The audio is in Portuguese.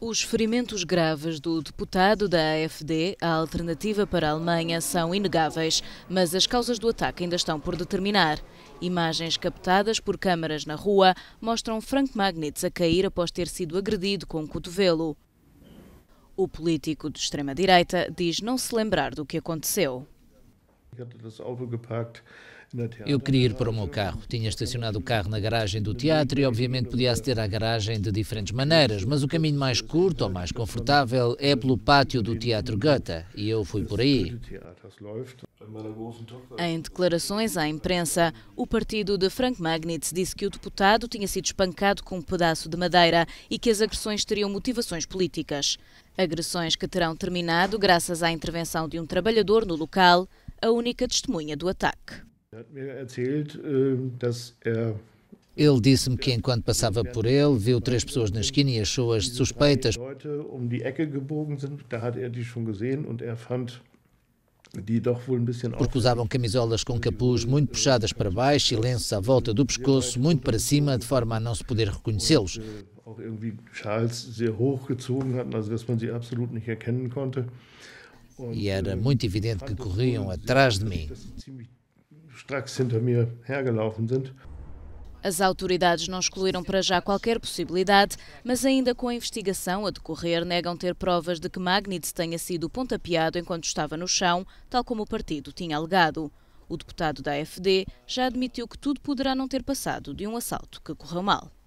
Os ferimentos graves do deputado da AFD, a alternativa para a Alemanha, são inegáveis, mas as causas do ataque ainda estão por determinar. Imagens captadas por câmaras na rua mostram Frank Magnitz a cair após ter sido agredido com um cotovelo. O político de extrema-direita diz não se lembrar do que aconteceu. Eu queria ir para o meu carro. Tinha estacionado o carro na garagem do teatro e, obviamente, podia aceder à garagem de diferentes maneiras, mas o caminho mais curto ou mais confortável é pelo pátio do Teatro Goethe e eu fui por aí. Em declarações à imprensa, o partido de Frank Magnitz disse que o deputado tinha sido espancado com um pedaço de madeira e que as agressões teriam motivações políticas. Agressões que terão terminado graças à intervenção de um trabalhador no local a única testemunha do ataque. Er ähm, er ele disse-me que enquanto passava por ele, viu três pessoas na esquina e achou-as suspeitas. Er Porque usavam camisolas com capuz muito puxadas para baixo e lenços à volta do pescoço, muito para cima, de forma a não se poder reconhecê-los. Äh, hatten, also dass man sie absolut nicht erkennen konnte e era muito evidente que corriam atrás de mim. As autoridades não excluíram para já qualquer possibilidade, mas ainda com a investigação a decorrer, negam ter provas de que Magnitz tenha sido pontapeado enquanto estava no chão, tal como o partido tinha alegado. O deputado da AfD já admitiu que tudo poderá não ter passado de um assalto que correu mal.